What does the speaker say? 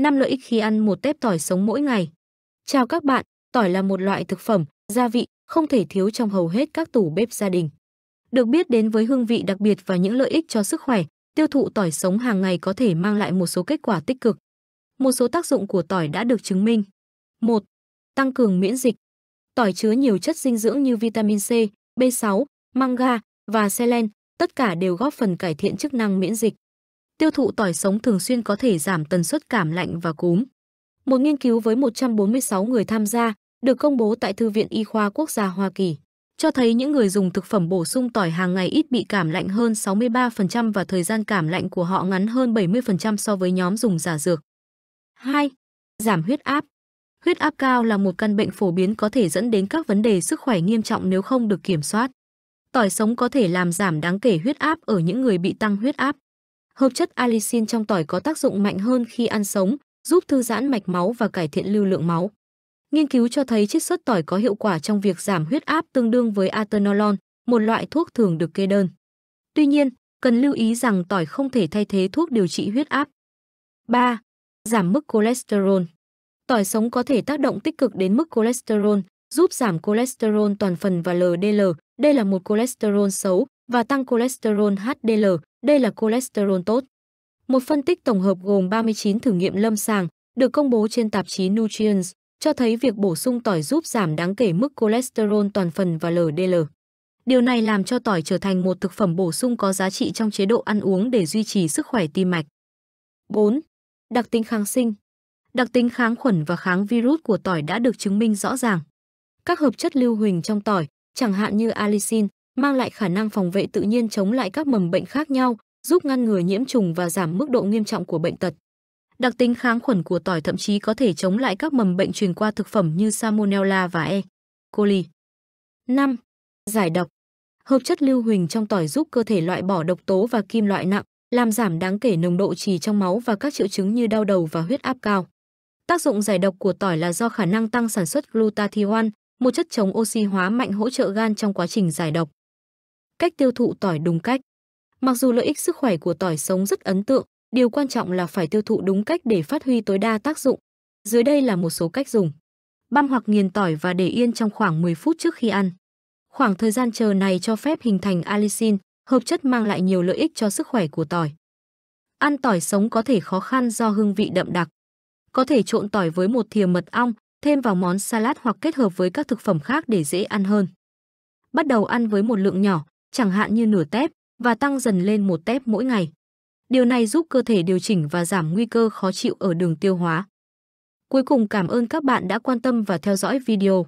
5 lợi ích khi ăn một tép tỏi sống mỗi ngày. Chào các bạn, tỏi là một loại thực phẩm, gia vị không thể thiếu trong hầu hết các tủ bếp gia đình. Được biết đến với hương vị đặc biệt và những lợi ích cho sức khỏe, tiêu thụ tỏi sống hàng ngày có thể mang lại một số kết quả tích cực. Một số tác dụng của tỏi đã được chứng minh. 1. Tăng cường miễn dịch. Tỏi chứa nhiều chất dinh dưỡng như vitamin C, B6, manga và selen, tất cả đều góp phần cải thiện chức năng miễn dịch. Tiêu thụ tỏi sống thường xuyên có thể giảm tần suất cảm lạnh và cúm. Một nghiên cứu với 146 người tham gia được công bố tại Thư viện Y khoa Quốc gia Hoa Kỳ cho thấy những người dùng thực phẩm bổ sung tỏi hàng ngày ít bị cảm lạnh hơn 63% và thời gian cảm lạnh của họ ngắn hơn 70% so với nhóm dùng giả dược. 2. Giảm huyết áp. Huyết áp cao là một căn bệnh phổ biến có thể dẫn đến các vấn đề sức khỏe nghiêm trọng nếu không được kiểm soát. Tỏi sống có thể làm giảm đáng kể huyết áp ở những người bị tăng huyết áp hợp chất allicin trong tỏi có tác dụng mạnh hơn khi ăn sống, giúp thư giãn mạch máu và cải thiện lưu lượng máu. Nghiên cứu cho thấy chiết xuất tỏi có hiệu quả trong việc giảm huyết áp tương đương với atenolol, một loại thuốc thường được kê đơn. Tuy nhiên, cần lưu ý rằng tỏi không thể thay thế thuốc điều trị huyết áp. 3. Giảm mức cholesterol. Tỏi sống có thể tác động tích cực đến mức cholesterol, giúp giảm cholesterol toàn phần và LDL. Đây là một cholesterol xấu, và tăng cholesterol HDL, đây là cholesterol tốt. Một phân tích tổng hợp gồm 39 thử nghiệm lâm sàng được công bố trên tạp chí Nutrients cho thấy việc bổ sung tỏi giúp giảm đáng kể mức cholesterol toàn phần và LDL. Điều này làm cho tỏi trở thành một thực phẩm bổ sung có giá trị trong chế độ ăn uống để duy trì sức khỏe tim mạch. 4. Đặc tính kháng sinh Đặc tính kháng khuẩn và kháng virus của tỏi đã được chứng minh rõ ràng. Các hợp chất lưu huỳnh trong tỏi, chẳng hạn như allicin, mang lại khả năng phòng vệ tự nhiên chống lại các mầm bệnh khác nhau, giúp ngăn ngừa nhiễm trùng và giảm mức độ nghiêm trọng của bệnh tật. Đặc tính kháng khuẩn của tỏi thậm chí có thể chống lại các mầm bệnh truyền qua thực phẩm như Salmonella và E. coli. 5. Giải độc. Hợp chất lưu huỳnh trong tỏi giúp cơ thể loại bỏ độc tố và kim loại nặng, làm giảm đáng kể nồng độ trì trong máu và các triệu chứng như đau đầu và huyết áp cao. Tác dụng giải độc của tỏi là do khả năng tăng sản xuất glutathione, một chất chống oxy hóa mạnh hỗ trợ gan trong quá trình giải độc. Cách tiêu thụ tỏi đúng cách. Mặc dù lợi ích sức khỏe của tỏi sống rất ấn tượng, điều quan trọng là phải tiêu thụ đúng cách để phát huy tối đa tác dụng. Dưới đây là một số cách dùng. Băm hoặc nghiền tỏi và để yên trong khoảng 10 phút trước khi ăn. Khoảng thời gian chờ này cho phép hình thành allicin, hợp chất mang lại nhiều lợi ích cho sức khỏe của tỏi. Ăn tỏi sống có thể khó khăn do hương vị đậm đặc. Có thể trộn tỏi với một thìa mật ong, thêm vào món salad hoặc kết hợp với các thực phẩm khác để dễ ăn hơn. Bắt đầu ăn với một lượng nhỏ, chẳng hạn như nửa tép và tăng dần lên một tép mỗi ngày. Điều này giúp cơ thể điều chỉnh và giảm nguy cơ khó chịu ở đường tiêu hóa. Cuối cùng cảm ơn các bạn đã quan tâm và theo dõi video.